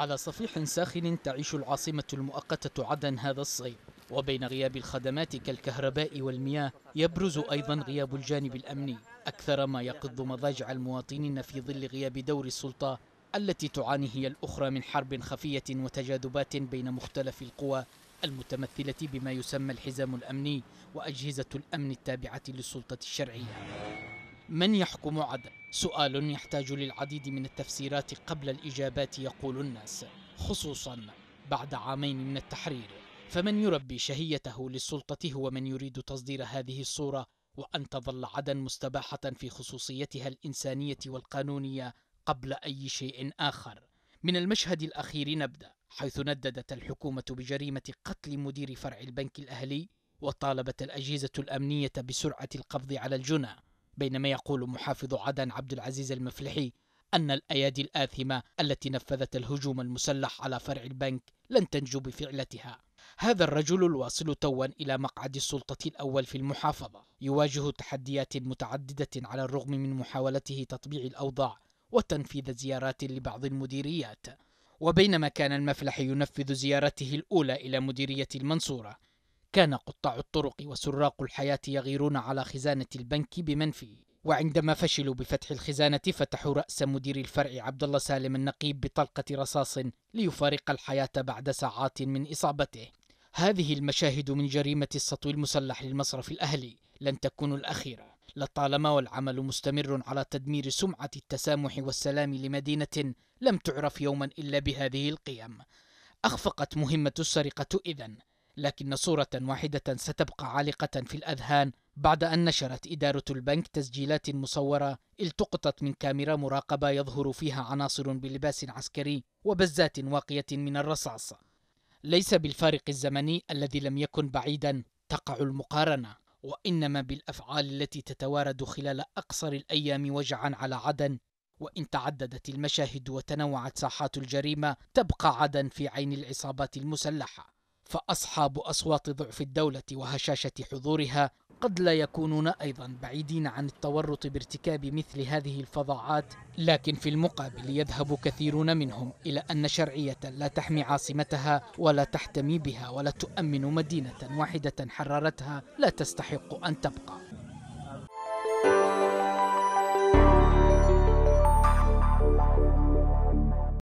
على صفيح ساخن تعيش العاصمة المؤقتة عدن هذا الصيف وبين غياب الخدمات كالكهرباء والمياه يبرز أيضا غياب الجانب الأمني أكثر ما يقض مضاجع المواطنين في ظل غياب دور السلطة التي تعاني هي الأخرى من حرب خفية وتجاذبات بين مختلف القوى المتمثلة بما يسمى الحزام الأمني وأجهزة الأمن التابعة للسلطة الشرعية من يحكم عدن؟ سؤال يحتاج للعديد من التفسيرات قبل الإجابات يقول الناس خصوصا بعد عامين من التحرير فمن يربي شهيته للسلطة هو من يريد تصدير هذه الصورة وأن تظل عدن مستباحة في خصوصيتها الإنسانية والقانونية قبل أي شيء آخر من المشهد الأخير نبدأ حيث نددت الحكومة بجريمة قتل مدير فرع البنك الأهلي وطالبت الأجهزة الأمنية بسرعة القبض على الجنى بينما يقول محافظ عدن عبد العزيز المفلحي أن الأيادي الآثمة التي نفذت الهجوم المسلح على فرع البنك لن تنجو بفعلتها هذا الرجل الواصل توا إلى مقعد السلطة الأول في المحافظة يواجه تحديات متعددة على الرغم من محاولته تطبيع الأوضاع وتنفيذ زيارات لبعض المديريات وبينما كان المفلح ينفذ زيارته الأولى إلى مديرية المنصورة كان قطاع الطرق وسراق الحياة يغيرون على خزانة البنك بمنفي وعندما فشلوا بفتح الخزانة فتحوا رأس مدير الفرع عبد الله سالم النقيب بطلقة رصاص ليفارق الحياة بعد ساعات من إصابته هذه المشاهد من جريمة السطو المسلح للمصرف الأهلي لن تكون الأخيرة لطالما والعمل مستمر على تدمير سمعة التسامح والسلام لمدينة لم تعرف يوما إلا بهذه القيم أخفقت مهمة السرقة إذن لكن صورة واحدة ستبقى عالقة في الأذهان بعد أن نشرت إدارة البنك تسجيلات مصورة التقطت من كاميرا مراقبة يظهر فيها عناصر بلباس عسكري وبزات واقية من الرصاص. ليس بالفارق الزمني الذي لم يكن بعيدا تقع المقارنة، وإنما بالأفعال التي تتوارد خلال أقصر الأيام وجعا على عدن، وإن تعددت المشاهد وتنوعت ساحات الجريمة تبقى عدن في عين العصابات المسلحة. فأصحاب أصوات ضعف الدولة وهشاشة حضورها قد لا يكونون أيضا بعيدين عن التورط بارتكاب مثل هذه الفظاعات لكن في المقابل يذهب كثيرون منهم إلى أن شرعية لا تحمي عاصمتها ولا تحتمي بها ولا تؤمن مدينة واحدة حررتها لا تستحق أن تبقى